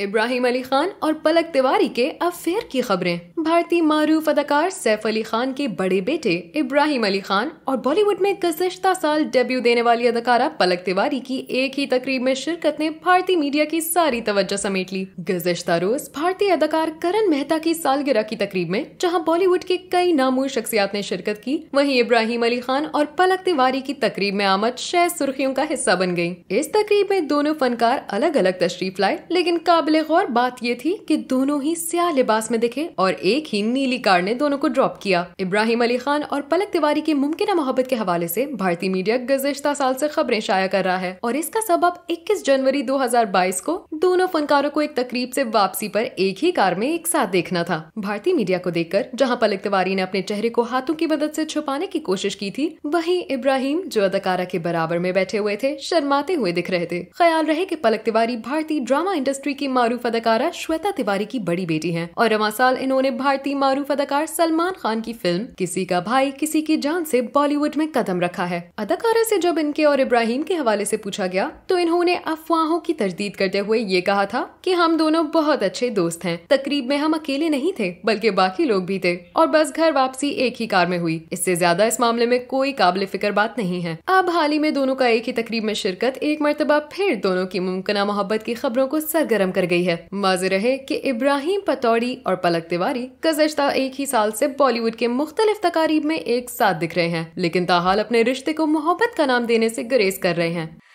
इब्राहिम अली खान और पलक तिवारी के अफेयर की खबरें भारतीय मारूफ अदाकार सैफ अली खान के बड़े बेटे इब्राहिम अली खान और बॉलीवुड में गुजश्ता साल डेब्यू देने वाली अदाकारा पलक तिवारी की एक ही तकरीब में शिरकत ने भारतीय मीडिया की सारी तवज्जो समेट ली गुजश्ता रोज भारतीय अदाकार करण मेहता की सालगिरह की तकरीब में जहाँ बॉलीवुड के कई नामूर शख्सियात ने शिरकत की वही इब्राहिम अली खान और पलक तिवारी की तकरीब में आमद शह सुर्खियों का हिस्सा बन गयी इस तकरीब में दोनों फनकार अलग अलग तशरीफ लाए लेकिन काबिल काबिल गौर बात ये थी कि दोनों ही स्याह लिबास में दिखे और एक ही नीली कार ने दोनों को ड्रॉप किया इब्राहिम अली खान और पलक तिवारी की मुमकिन मोहब्बत के हवाले से भारतीय मीडिया गुजश्ता साल से खबरें शाया कर रहा है और इसका सबब 21 जनवरी 2022 को दोनों फनकारों को एक तकरीब से वापसी पर एक ही कार में एक साथ देखना था भारतीय मीडिया को देखकर जहाँ पलक तिवारी ने अपने चेहरे को हाथों की मदद से छुपाने की कोशिश की थी वही इब्राहिम जो अदाकारा के बराबर में बैठे हुए थे शर्माते हुए दिख रहे थे ख्याल रहे की पलक तिवारी भारतीय ड्रामा इंडस्ट्री की मारूफ अदाकारा श्वेता तिवारी की बड़ी बेटी हैं और साल इन्होंने भारतीय मारूफ अदाकार सलमान खान की फिल्म किसी का भाई किसी की जान से बॉलीवुड में कदम रखा है अदाकारा से जब इनके और इब्राहिम के हवाले से पूछा गया तो इन्होंने अफवाहों की तरदीद करते हुए ये कहा था कि हम दोनों बहुत अच्छे दोस्त हैं तकरीब में हम अकेले नहीं थे बल्कि बाकी लोग भी थे और बस घर वापसी एक ही कार में हुई इससे ज्यादा इस मामले में कोई काबिल फिक्र बात नहीं है अब हाल ही में दोनों का एक ही तकरीब में शिरकत एक मरतबा फिर दोनों की मुमकिन मोहब्बत की खबरों को सरगर्म कर गई है माजे रहे कि इब्राहिम पतौड़ी और पलक तिवारी गुजश्ता एक ही साल से बॉलीवुड के मुख्तलिफ तकारीब में एक साथ दिख रहे हैं लेकिन ताहाल अपने रिश्ते को मोहब्बत का नाम देने से गुरेज कर रहे हैं